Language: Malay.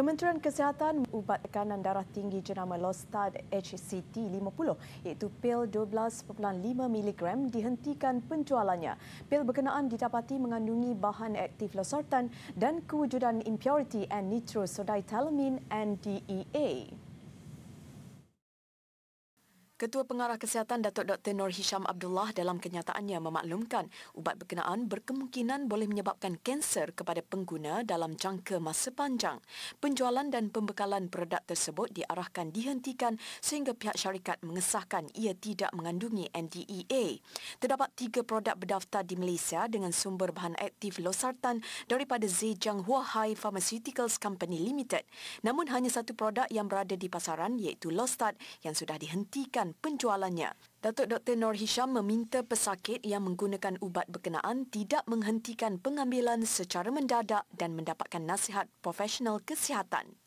Kementerian Kesihatan ubat tekanan darah tinggi jenama Lostad HCT 50 iaitu pil 12.5 mg dihentikan penjualannya. Pil berkenaan didapati mengandungi bahan aktif losartan dan kewujudan impurity and nitrosodiethylamine NDEA. Ketua Pengarah Kesihatan Datuk Dr. Nur Hisham Abdullah dalam kenyataannya memaklumkan ubat berkenaan berkemungkinan boleh menyebabkan kanser kepada pengguna dalam jangka masa panjang. Penjualan dan pembekalan produk tersebut diarahkan dihentikan sehingga pihak syarikat mengesahkan ia tidak mengandungi NDEA. Terdapat tiga produk berdaftar di Malaysia dengan sumber bahan aktif losartan daripada Zhejiang Huahai Pharmaceuticals Company Limited. Namun hanya satu produk yang berada di pasaran iaitu Lostat yang sudah dihentikan penjualannya. Datuk Dr. Nur Hisham meminta pesakit yang menggunakan ubat berkenaan tidak menghentikan pengambilan secara mendadak dan mendapatkan nasihat profesional kesihatan.